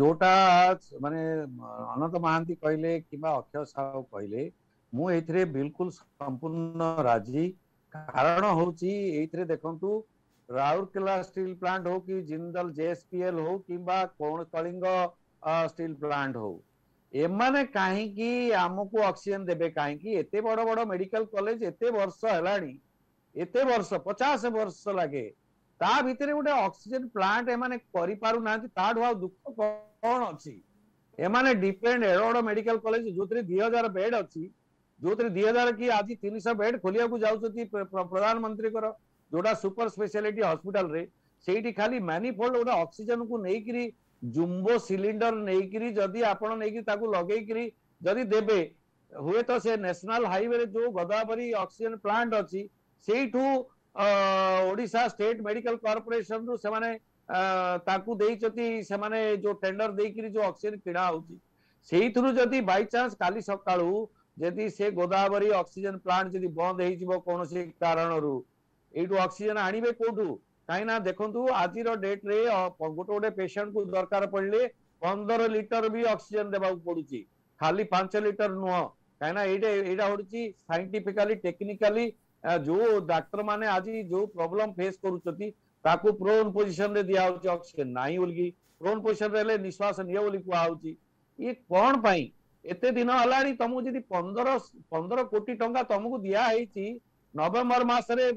ଯୋଉଟା ମାନେ ଅନନ୍ତ ମହାନ୍ତି କହିଲେ କିମ୍ବା ଅକ୍ଷୟ ସାହୁ କହିଲେ ମୁଁ ଏଇଥିରେ ବିଲକୁଲ ସମ୍ପୂର୍ଣ୍ଣ ରାଜି କାରଣ ହଉଛି ଏଇଥିରେ ଦେଖନ୍ତୁ ରାଉରକେଲା ଷ୍ଟିଲ୍ ପ୍ଲାଣ୍ଟ ହଉ କି ଜିନ୍ଦଲ ଜେଏସ୍ପିଏଲ୍ ହଉ କିମ୍ବା କଳିଙ୍ଗ ଷ୍ଟିଲ୍ ପ୍ଲାଣ୍ଟ ହଉ ଏମାନେ କାହିଁକି ଆମକୁ ଅକ୍ସିଜେନ ଦେବେ କାହିଁକି ଏତେ ବଡ ବଡ ମେଡିକାଲ କଲେଜ ଏତେ ବର୍ଷ ହେଲାଣି ଏତେ ବର୍ଷ ପଚାଶ ବର୍ଷ ଲାଗେ ता भितरे ऑक्सीजन प्लांट एमाने डिपेंड मेडिकल कॉलेज जोतरे बेड अछि बेड खोलिया को प्रधानमंत्री सुपर स्पेशलिटी हॉस्पिटल रे मैनिफोल्ड जुम्बो सिलिंडर नेकिरी जदि आपण जो गोदावरी ऑक्सीजन प्लांट अछि ओडिशा स्टेट मेडिकल कॉर्पोरेशन रु से ताकू सेमाने जो टेंडर देकर जो ऑक्सीजन किणा हो जदि बाई चांस काली सकाळू जदि से गोदावरी ऑक्सीजन प्लांट जदि बंद हो कौन कारण रु यू ऑक्सीजन आनबे कौटू कहीं देखु आज डेट रे गोटे गोटे पेसेंट को दरकार पड़े पंदर लिटर भी ऑक्सीजन देवा पड़ू खाली पांच लिटर नुह कहीं सैंटिफिकाली टेक्निकाली जो डाक्टर मैंने आज जो प्रोब्लम फेस करुच्च प्रोन पोजिशन रे दिया होची ऑक्सीजन नाही बोलगी प्रोन पोजिशन रे निश्वास निय बोली कुआ होची ये कोन पाई एते दिन हलाणी तमु जदी 15 15 कोटी टंका तमु दिया हेची नवंबर मास रे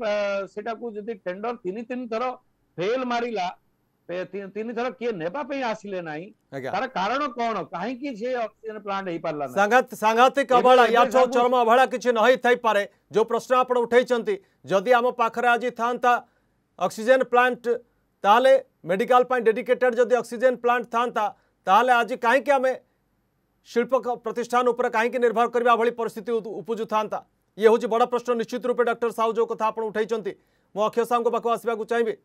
सेटा को जदी टेंडर तीन तीन थर फेल मारिला चरम अवहला नई जो प्रश्न आप उठाई जदि आम पाखे आज था अक्सीजेन प्लांट ताले मेडिकल डेडिकेटेड जदि अक्सीजेन प्लांट था ताले आज कहीं आम शिल्प प्रतिष्ठान उपर कहीं निर्भर करने भाई परिस्थिति उपजू था ये हूँ बड़ प्रश्न निश्चित रूपे डॉक्टर साहू जो कथ आप उठाई मुझ अक्षय साहू पाक आसवाक चाहिए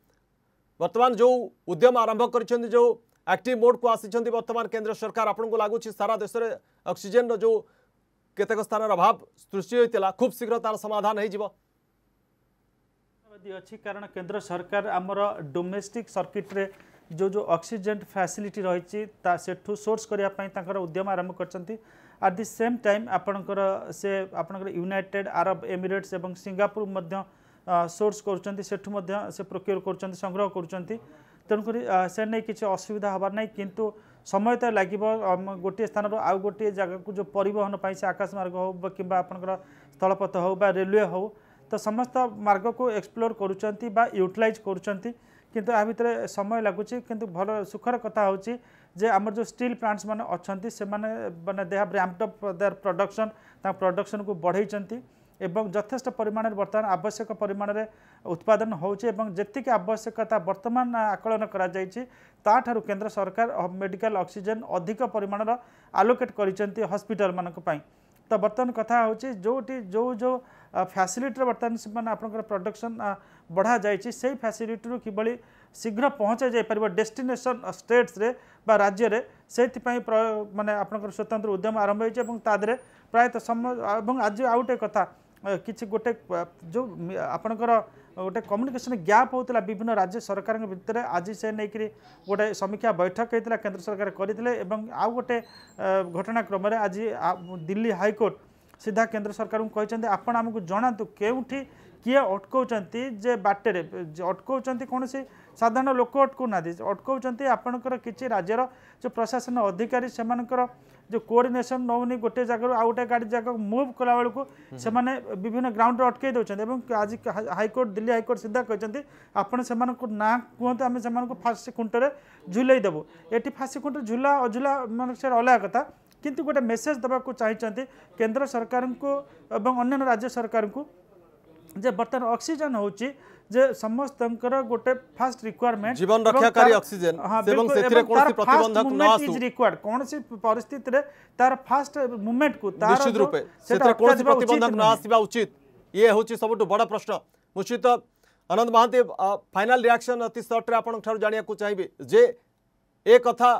ବର୍ତ୍ତମାନ ଯେଉଁ ଉଦ୍ୟମ ଆରମ୍ଭ କରିଛନ୍ତି ଯେଉଁ ଆକ୍ଟିଭ ମୋଡ଼କୁ ଆସିଛନ୍ତି ବର୍ତ୍ତମାନ କେନ୍ଦ୍ର ସରକାର ଆପଣଙ୍କୁ ଲାଗୁଛି ସାରା ଦେଶରେ ଅକ୍ସିଜେନର ଯେଉଁ କେତେକ ସ୍ଥାନର ଅଭାବ ସୃଷ୍ଟି ହୋଇଥିଲା ଖୁବ୍ ଶୀଘ୍ର ତାର ସମାଧାନ ହେଇଯିବ ଅଛି କାରଣ କେନ୍ଦ୍ର ସରକାର ଆମର ଡୋମେଷ୍ଟିକ୍ ସର୍କିଟ୍ରେ जो जो अक्सीजेन फैसिलिटी रही सेठू सोर्स करने उद्यम आरंभ कर आट दि सेम टाइम आपणकर से आपणकर यूनाइटेड आरब एमिरेट्स और सिंगापुर ସୋର୍ସ କରୁଛନ୍ତି ସେଠୁ ମଧ୍ୟ ସେ ପ୍ରୋକ୍ୟୁର କରୁଛନ୍ତି ସଂଗ୍ରହ କରୁଛନ୍ତି ତେଣୁକରି ସେ ନେଇ କିଛି ଅସୁବିଧା ହେବାର ନାହିଁ କିନ୍ତୁ ସମୟ ତ ଲାଗିବ ଗୋଟିଏ ସ୍ଥାନରୁ ଆଉ ଗୋଟିଏ ଜାଗାକୁ ଯେଉଁ ପରିବହନ ପାଇଁ ସେ ଆକାଶମାର୍ଗ ହେଉ କିମ୍ବା ଆପଣଙ୍କର ସ୍ଥଳପଥ ହେଉ ବା ରେଲୱେ ହେଉ ତ ସମସ୍ତ ମାର୍ଗକୁ ଏକ୍ସପ୍ଲୋର କରୁଛନ୍ତି ବା ୟୁଟିଲାଇଜ୍ କରୁଛନ୍ତି କିନ୍ତୁ ଏହା ଭିତରେ ସମୟ ଲାଗୁଛି କିନ୍ତୁ ଭଲ ସୁଖର କଥା ହେଉଛି ଯେ ଆମର ଯେଉଁ ଷ୍ଟିଲ୍ ପ୍ଲାଣ୍ଟସ୍ ମାନେ ଅଛନ୍ତି ସେମାନେ ମାନେ ଦେହା ବ୍ରାମ୍ପଡ଼ ଦେହ ପ୍ରଡ଼କ୍ସନ୍ ତାଙ୍କ ପ୍ରଡ଼କ୍ସନ୍କୁ ବଢ଼େଇଛନ୍ତି এবং যথেষ্ট পরিমাণের বর্তমান আবশ্যক পরিমাণের উৎপাদন হচ্ছে এবং যেতে আবশ্যকতা বর্তমান আকলন করা যাই তা কেন্দ্র সরকার মেডিকাল অক্সিজেন অধিক পরিমাণের আলোকেট করেছেন হসপিটাল মানুষ তো বর্তমান কথা হচ্ছে যেটি যে যে ফ্যাসিলিটির বর্তমান সে আপনার প্রডকশন বড়া যাই সেই ফ্যাসিলিটি কিভাবে শীঘ্র পৌঁছা যাইপার ডেস্টিনেসন স্টেটসে বা রাজ্যের সেইপাই মানে আপনার স্বতন্ত্র উদ্যম আরম্ভ হয়েছে এবং তাদের প্রায়ত সম এবং আজ আউটে কথা କିଛି ଗୋଟେ ଯେଉଁ ଆପଣଙ୍କର ଗୋଟେ କମ୍ୟୁନିକେସନ୍ ଗ୍ୟାପ୍ ହେଉଥିଲା ବିଭିନ୍ନ ରାଜ୍ୟ ସରକାରଙ୍କ ଭିତରେ ଆଜି ସେ ନେଇକରି ଗୋଟେ ସମୀକ୍ଷା ବୈଠକ ହେଇଥିଲା କେନ୍ଦ୍ର ସରକାର କରିଥିଲେ ଏବଂ ଆଉ ଗୋଟେ ଘଟଣାକ୍ରମରେ ଆଜି ଦିଲ୍ଲୀ ହାଇକୋର୍ଟ ସିଧା କେନ୍ଦ୍ର ସରକାରଙ୍କୁ କହିଛନ୍ତି ଆପଣ ଆମକୁ ଜଣାନ୍ତୁ କେଉଁଠି କିଏ ଅଟକାଉଛନ୍ତି ଯେ ବାଟରେ ଅଟକାଉଛନ୍ତି କୌଣସି ସାଧାରଣ ଲୋକ ଅଟକାଉନାହାନ୍ତି ଅଟକାଉଛନ୍ତି ଆପଣଙ୍କର କିଛି ରାଜ୍ୟର ଯେଉଁ ପ୍ରଶାସନ ଅଧିକାରୀ ସେମାନଙ୍କର যে কোঅর্ডিনেসন নেଉନି ଗୋଟେ ଜାଗାରୁ ଆଉ ଗୋଟେ ଗାଡ଼ି ଜାଗାକୁ ମୁଭ୍ କଲାବେଳକୁ ସେମାନେ ବିଭିନ୍ନ ଗ୍ରାଉଣ୍ଡରେ ଅଟକାଇ ଦେଉଛନ୍ତି ଏବଂ ଆଜି ହାଇକୋର୍ଟ ଦିଲ୍ଲୀ ହାଇକୋର୍ଟ ସିଧା କହିଛନ୍ତି ଆପଣ ସେମାନଙ୍କୁ ନାଁ କୁହନ୍ତୁ ଆମେ ସେମାନଙ୍କୁ ଫାଶୀ ଖୁଣ୍ଟରେ ଝୁଲେଇ ଦେବୁ ଏଠି ଫାଶୀ ଖୁଣ୍ଟ ଝୁଲା ଅଝୁଲା ମାନେ ସେ ଅଲଗା କଥା କିନ୍ତୁ ଗୋଟେ ମେସେଜ୍ ଦେବାକୁ ଚାହିଁଛନ୍ତି କେନ୍ଦ୍ର ସରକାରଙ୍କୁ ଏବଂ ଅନ୍ୟାନ୍ୟ ରାଜ୍ୟ ସରକାରଙ୍କୁ ଯେ ବର୍ତ୍ତମାନ ଅକ୍ସିଜେନ୍ ହେଉଛି जे समस्त गोटे फास्ट रिक्वयरमेंट जीवन रक्षाकारी ऑक्सीजन एवं सेतिरे कोनसी प्रतिबंधक न तार फास्ट मूवमेंट को ये होची सबटु बडा प्रश्न निश्चित आनंद महांती फाइनल रिएक्शन अति शॉर्ट रे आपन ठारु जे ए कथा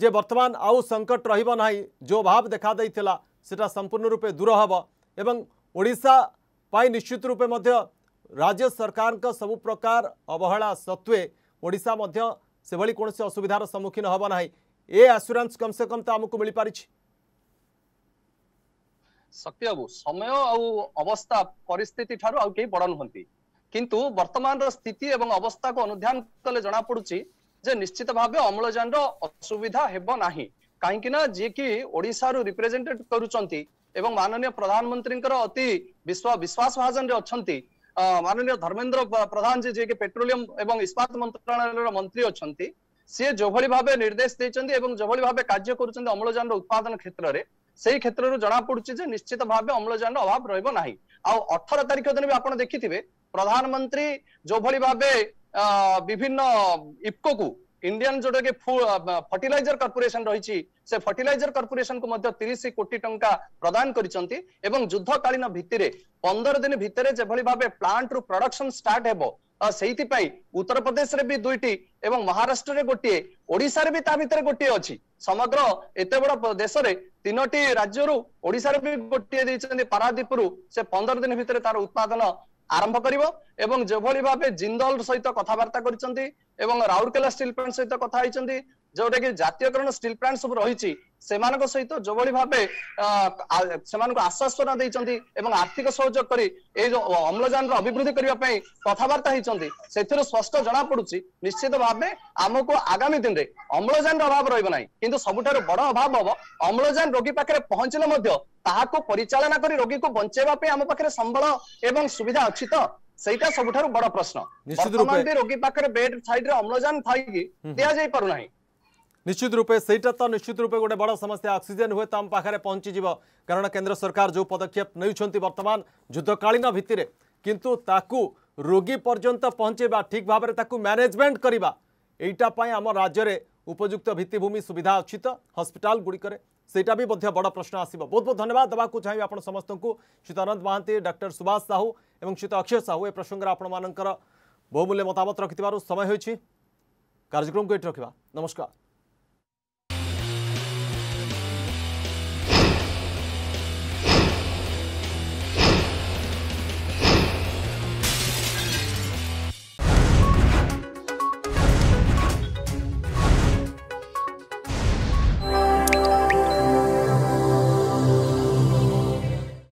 जे वर्तमान आउ संकट रही जो भाव देखा दैतिला सेटा संपूर्ण रूपे दूर हबो एवं ओडिसा निश्चित रूपे राज्य सरकारଙ୍କ ସବୁ ପ୍ରକାର ଅବହେଳା ସତ୍ତ୍ୱେ ଓଡ଼ିଶା ମଧ୍ୟ ସେଭଳି କୌଣସି ଅସୁବିଧାର ସମ୍ମୁଖୀନ ହେବ ନାହିଁ ଏ ଆସୁରାନ୍ସ କମ୍ ସେ କମ୍ ତ ଆମକୁ ମିଳିପାରିଛି ଶକ୍ତି ବାବୁ ସମୟ ଆଉ ଅବସ୍ଥା ପରିସ୍ଥିତି ଠାରୁ ଆଉ କେହି ବଡ ନୁହନ୍ତି କିନ୍ତୁ ବର୍ତ୍ତମାନର ସ୍ଥିତି ଏବଂ ଅବସ୍ଥାକୁ ଅନୁଧ୍ୟାନ କଲେ ଜଣାପଡୁଛି ଯେ ନିଶ୍ଚିତ ଭାବେ ଅମ୍ଳଜାନର ଅସୁବିଧା ହେବ ନାହିଁ କାହିଁକି ନା ଯିଏକି ଓଡ଼ିଶାରୁ ରିପ୍ରେଜେଣ୍ଟେଟ କରୁଛନ୍ତି ଏବଂ ମାନନୀୟ ପ୍ରଧାନମନ୍ତ୍ରୀଙ୍କର ଅତି ବିଶ୍ୱାସ ଭାଜନରେ ଅଛନ୍ତି মাননীয় ধর্মেন্দ্র প্রধানজী যিয়ে পেট্রোলিয়াম এবং ইস্পাত মন্ত্রণালয়ের মন্ত্রী অনেক সি যেভাবে ভাবে নির্দেশ দিয়েছেন এবং যেভাবে ভাবে কাজ করছেন অম্লজান উৎপাদন ক্ষেত্রে সেই ক্ষেত্রর জনাপড়ুছি যে নিশ্চিত ভাবে অম্লজান অভাব রহব না আঠর তারিখ দিন বি আপনার দেখিথিবে প্রধানমন্ত্রী যেভাবে ভাবে বিভিন্ন ইফকো কু ইন্ডিয়ান ଯୋଉଟାକି ଫର୍ଟିଲାଇଜର କର୍ପୋରେସନ ରହିଛି ସେ ଫର୍ଟିଲାଇଜର କର୍ପୋରେସନକୁ ମଧ୍ୟ ତିରିଶ କୋଟି ଟଙ୍କା ପ୍ରଦାନ କରିଛନ୍ତି ଏବଂ ଯୁଦ୍ଧକାଳୀନ ଭିତ୍ତିରେ ପନ୍ଦର ଦିନ ଭିତରେ ଯେଭଳି ଭାବେ ପ୍ଲାଣ୍ଟରୁ ପ୍ରଡକ୍ସନ ଷ୍ଟାର୍ଟ ହେବ ସେଇଥିପାଇଁ ଉତ୍ତରପ୍ରଦେଶରେ ବି ଦୁଇଟି ଏବଂ ମହାରାଷ୍ଟ୍ରରେ ଗୋଟିଏ ଓଡିଶାରେ ବି ତା ଭିତରେ ଗୋଟିଏ ଅଛି ସମଗ୍ର ଏତେ ବଡ ଦେଶରେ ତିନୋଟି ରାଜ୍ୟରୁ ଓଡିଶାରେ ବି ଗୋଟିଏ ଦେଇଛନ୍ତି ପାରାଦୀପରୁ ସେ ପନ୍ଦର ଦିନ ଭିତରେ ତାର ଉତ୍ପାଦନ ଆରମ୍ଭ କରିବ ଏବଂ ଯେଭଳି ଭାବେ ଜିନ୍ଦଲ ସହିତ କଥାବାର୍ତ୍ତା କରିଛନ୍ତି ଏବଂ ରାଉରକେଲା ଷ୍ଟିଲ ପ୍ଲାଣ୍ଟ ସହିତ କଥା ହେଇଛନ୍ତି ଯୋଉଟା ଯୋଉଟାକି ଜାତୀୟକରଣ ଷ୍ଟିଲ ପ୍ଲାଣ୍ଟ ସବୁ ରହିଛି ସେମାନଙ୍କ ସହିତ ଯୋଭଳି ଭାବେ ସେମାନଙ୍କୁ ଆଶ୍ଵାସନା ଦେଇଛନ୍ତି ଏବଂ ଆର୍ଥିକ ସହଯୋଗ କରି ଏଇ ଯୋଉ ଅମ୍ଳଜାନର ଅଭିବୃଦ୍ଧି କରିବା ପାଇଁ କଥାବାର୍ତ୍ତା ହେଇଛନ୍ତି ସେଥିରୁ ସ୍ପଷ୍ଟ ଜଣାପଡୁଛି ନିଶ୍ଚିତ ଭାବେ ଆମକୁ ଆଗାମୀ ଦିନରେ ଅମ୍ଳଜାନର ଅଭାବ ରହିବ ନାହିଁ କିନ୍ତୁ ସବୁଠାରୁ ବଡ ଅଭାବ ହବ ଅମ୍ଳଜାନ ରୋଗୀ ପାଖରେ ପହଞ୍ଚିଲେ ମଧ୍ୟ ତାହାକୁ ପରିଚାଳନା କରି ରୋଗୀକୁ ବଞ୍ଚେଇବା ପାଇଁ ଆମ ପାଖରେ ସମ୍ବଳ ଏବଂ ସୁବିଧା ଅଛି ତ ସେଇଟା ସବୁଠାରୁ ବଡ ପ୍ରଶ୍ନ ରୋଗୀ ପାଖରେ ବେଡ୍ ସାଇଡ୍ ରେ ଅମ୍ଳଜାନ ଥାଇକି ଦିଆଯାଇ ପାରୁନାହିଁ নিশ্চিত রূপে সেইটা তো নিশ্চিত রূপে গোটে বড় সমস্যা অক্সিজেন হুয়ে তাম পাখে পঞ্চিযোগ কারণ কেন্দ্র সরকার যে পদক্ষেপ নেওছেন বর্তমান যুদ্ধকালীন ভিত্তিরে কিন্তু তাকু রোগী পর্যন্ত পঞ্চাইবা ঠিক ভাবে তাকে ম্যানেজমেন্ট করা এইটা পাই আমার রাজ্যের উপযুক্ত ভিত্তিভূমি সুবিধা অছি তো হসপিটাল গুড়িকরে সেইটা বি মধ্য বড় প্রশ্ন আসব বহুত বহুত ধন্যবাদ দেওয়া চাহিদা আপনার সমস্ত শ্রীতানন্দ মহান্তি ডক্টর সুভাষ সাহু এবং শ্রীত অক্ষয় সাহু এ প্রসঙ্গে আপনার বহুমূল্য মতামত রাখি সময় হয়েছে কার্যক্রমকে এটি রাখা নমস্কার